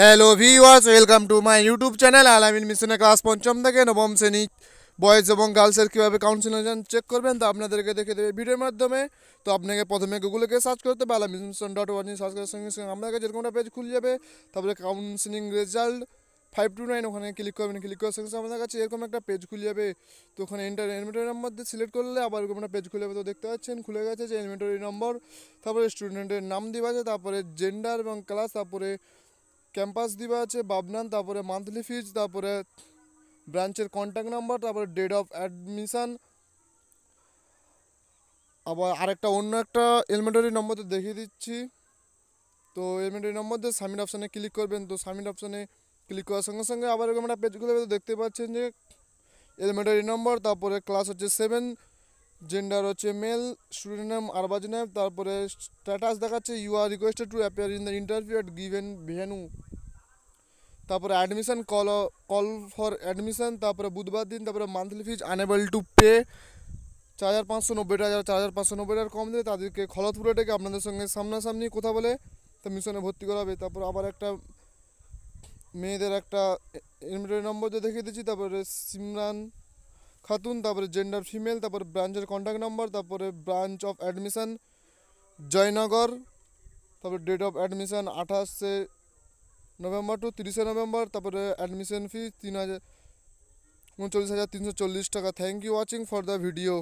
hello viewers welcome to my YouTube channel Al-Amin মিশনের class পঞ্চম থেকে নবম শ্রেণী বয়েজ এবং গার্লসের কীভাবে কাউন্সিলেশন চেক করবেন তো আপনাদেরকে দেখে দেবে ভিডিওর মাধ্যমে তো আপনাকে প্রথমে গুগলকে সার্চ করতে হবে আলামিন মিশন ডট ওয়ান সার্চ করার সঙ্গে সঙ্গে আপনার কাছে যেরকমটা পেজ খুলে যাবে তারপরে counselling result five two nine ওখানে ক্লিক করবেন ক্লিক করার সঙ্গে আমাদের কাছে এরকম একটা পেজ খুলে যাবে তো ওখানে এন্টার এলিমেন্টারি নাম্বার দিয়ে সিলেক্ট করলে আবার এরকম একটা পেজ খুলে যাবে তো দেখতে পাচ্ছেন খুলে গেছে যে এলিমেন্টারি নম্বর তারপরে স্টুডেন্টের নাম দেওয়া আছে তারপরে জেন্ডার এবং ক্লাস তারপরে ক্যাম্পাস দিবা আছে বাবনান তারপরে মান্থলি ফিজ তারপরে ব্রাঞ্চের কন্ট্যাক্ট নাম্বার তারপরে ডেট অফ অ্যাডমিশান আবার আরেকটা অন্য একটা এলিমেন্টারি নম্বর দেখিয়ে দিচ্ছি তো এলিমেন্টারি নম্বর দিয়ে সাবমিট অপশানে ক্লিক করবেন তো সাবমিট অপশানে ক্লিক করার সঙ্গে সঙ্গে আবার এরকম একটা পেজগুলো দেখতে পাচ্ছেন যে এলিমেন্টারি নম্বর তারপরে ক্লাস হচ্ছে সেভেন জেন্ডার হচ্ছে male student name Arbaz name তারপরে স্ট্যাটাস দেখাচ্ছে you are requested to appear in the interview at given venue তারপরে admission call call for admission তারপরে বুধবার দিন তারপরে monthly fees unable to pay চার হাজার পাঁচশো নব্বই টাকা যারা চার হাজার পাঁচশো নব্বই টাকার কম দিলে তাদেরকে খলতপুরে ডেকে আপনাদের সঙ্গে সামনাসামনি কথা বলে তা মিশনে ভর্তি করা হবে তারপর আবার একটা মেয়েদের একটা এমব্রয়ডারি নম্বর যে দেখিয়ে দিচ্ছি তারপরে সিমরান খাতুন তারপরে জেন্ডার ফিমেল তারপরে ব্রাঞ্চের কন্ট্যাক্ট নম্বর তারপরে ব্রাঞ্চ অফ অ্যাডমিশান জয়নগর তারপরে ডেট অফ অ্যাডমিশান আঠাশে नवेम्बर टू त्रिशे नवेम्बर तपर एडमिशन फी तीन हज़ार उनचल्लिस हज़ार तीन सौ चल्लिस टाक thank you watching for the video